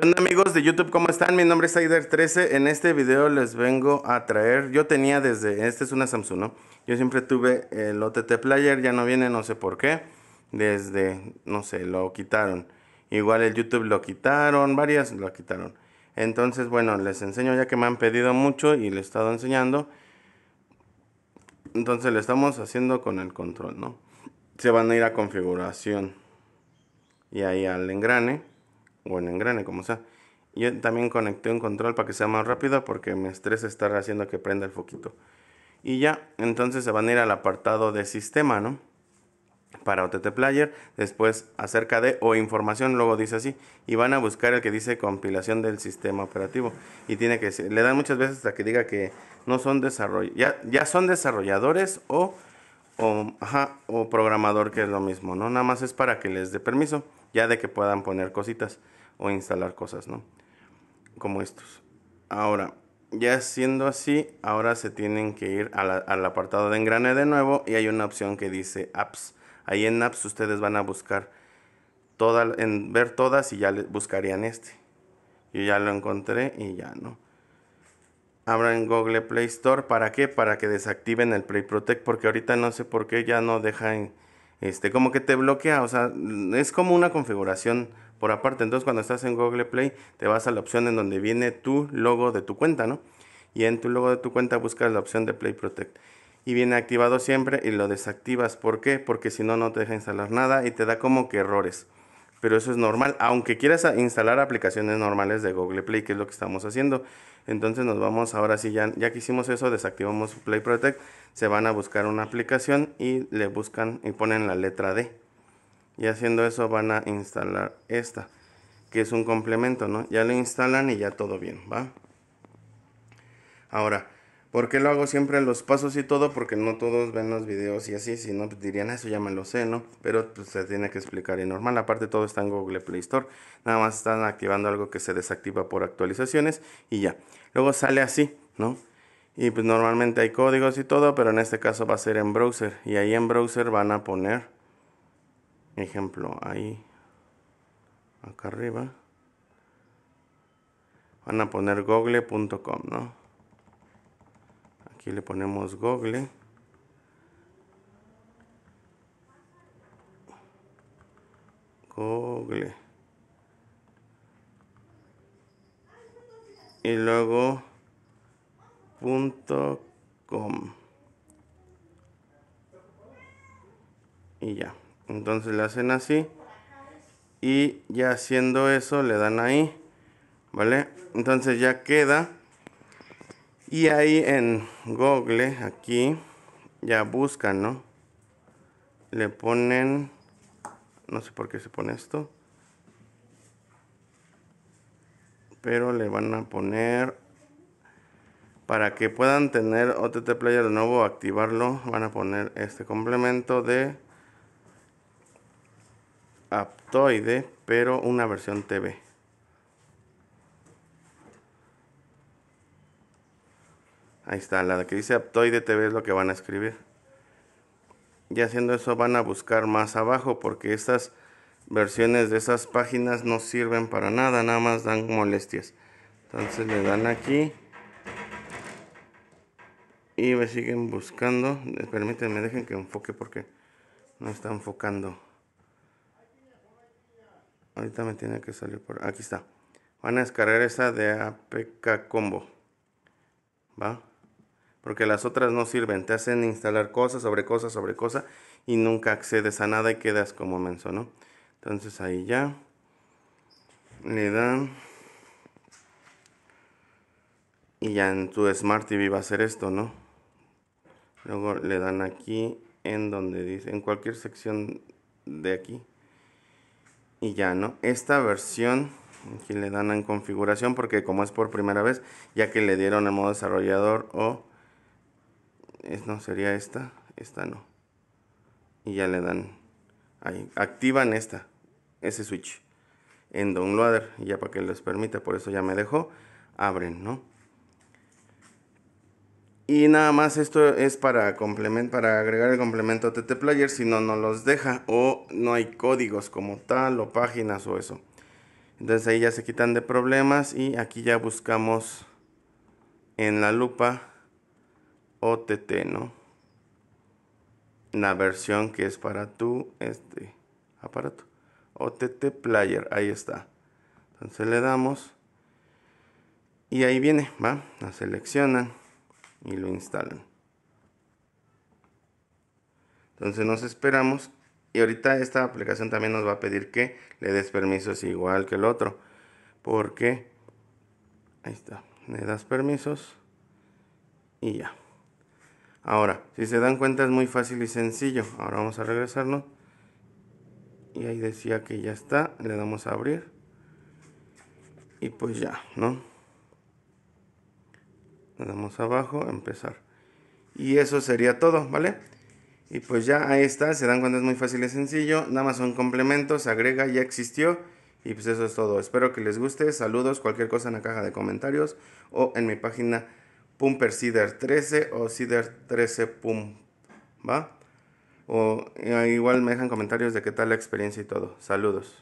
¿Qué onda amigos de YouTube? ¿Cómo están? Mi nombre es Aider13. En este video les vengo a traer... Yo tenía desde... Este es una Samsung, ¿no? Yo siempre tuve el OTT Player. Ya no viene, no sé por qué. Desde... No sé, lo quitaron. Igual el YouTube lo quitaron. Varias lo quitaron. Entonces, bueno, les enseño ya que me han pedido mucho y le he estado enseñando. Entonces lo estamos haciendo con el control, ¿no? Se van a ir a configuración. Y ahí al engrane o en engrane, como sea. Yo también conecté un control para que sea más rápido porque me estrés estar haciendo que prenda el foquito. Y ya, entonces se van a ir al apartado de sistema, ¿no? Para OTT Player, después acerca de o información, luego dice así, y van a buscar el que dice compilación del sistema operativo. Y tiene que le dan muchas veces hasta que diga que no son desarrollo, ya, son desarrolladores o, o, ajá, o programador, que es lo mismo, ¿no? Nada más es para que les dé permiso, ya de que puedan poner cositas o instalar cosas, ¿no? Como estos. Ahora, ya siendo así, ahora se tienen que ir al apartado de engrane de nuevo y hay una opción que dice apps. Ahí en apps ustedes van a buscar todas, en ver todas y ya le, buscarían este. Yo ya lo encontré y ya no. Abran Google Play Store. ¿Para qué? Para que desactiven el Play Protect porque ahorita no sé por qué ya no dejan, este, como que te bloquea. O sea, es como una configuración por aparte. Entonces cuando estás en Google Play te vas a la opción en donde viene tu logo de tu cuenta, ¿no? Y en tu logo de tu cuenta buscas la opción de Play Protect. Y viene activado siempre y lo desactivas. ¿Por qué? Porque si no, no te deja instalar nada y te da como que errores. Pero eso es normal, aunque quieras instalar aplicaciones normales de Google Play, que es lo que estamos haciendo. Entonces nos vamos, ahora sí, ya, ya que hicimos eso, desactivamos Play Protect, se van a buscar una aplicación y le buscan y ponen la letra D y haciendo eso van a instalar esta que es un complemento no ya lo instalan y ya todo bien va ahora ¿Por qué lo hago siempre en los pasos y todo? Porque no todos ven los videos y así, si no, pues, dirían, ah, eso ya me lo sé, ¿no? Pero pues, se tiene que explicar y normal. Aparte, todo está en Google Play Store. Nada más están activando algo que se desactiva por actualizaciones y ya. Luego sale así, ¿no? Y pues normalmente hay códigos y todo, pero en este caso va a ser en browser. Y ahí en browser van a poner ejemplo ahí acá arriba van a poner google.com no aquí le ponemos google google y luego punto com y ya entonces le hacen así y ya haciendo eso le dan ahí vale entonces ya queda y ahí en google aquí ya buscan no le ponen no sé por qué se pone esto pero le van a poner para que puedan tener OTT Player de nuevo activarlo van a poner este complemento de aptoide, pero una versión TV. Ahí está, la que dice aptoide TV es lo que van a escribir. Y haciendo eso van a buscar más abajo porque estas versiones de esas páginas no sirven para nada, nada más dan molestias. Entonces le dan aquí y me siguen buscando. Permítanme, dejen que enfoque porque no está enfocando. Ahorita me tiene que salir por... Aquí está. Van a descargar esa de APK Combo. ¿Va? Porque las otras no sirven. Te hacen instalar cosas sobre cosas sobre cosas. Y nunca accedes a nada y quedas como menso, ¿no? Entonces ahí ya. Le dan. Y ya en tu Smart TV va a ser esto, ¿no? Luego le dan aquí en donde dice, en cualquier sección de aquí y ya, ¿no? Esta versión, que le dan en configuración porque como es por primera vez, ya que le dieron el modo desarrollador o... no, sería esta, esta no. Y ya le dan... Ahí, activan esta, ese switch en Downloader, Y ya para que les permita, por eso ya me dejó, abren, ¿no? Y nada más esto es para, para agregar el complemento OTT Player, si no, no los deja o no hay códigos como tal o páginas o eso. Entonces ahí ya se quitan de problemas y aquí ya buscamos en la lupa OTT, ¿no? La versión que es para tu este aparato. OTT Player, ahí está. Entonces le damos y ahí viene, va, la seleccionan y lo instalan. Entonces nos esperamos y ahorita esta aplicación también nos va a pedir que le des permisos igual que el otro. Porque ahí está, le das permisos y ya. Ahora, si se dan cuenta es muy fácil y sencillo. Ahora vamos a regresarnos. Y ahí decía que ya está, le damos a abrir. Y pues ya, ¿no? le damos abajo, empezar. Y eso sería todo, ¿vale? Y pues ya ahí está, se dan cuenta es muy fácil y sencillo, nada más son complementos, agrega, ya existió. Y pues eso es todo, espero que les guste, saludos, cualquier cosa en la caja de comentarios o en mi página pumpercider13 o cider13pum, ¿va? O eh, igual me dejan comentarios de qué tal la experiencia y todo. Saludos.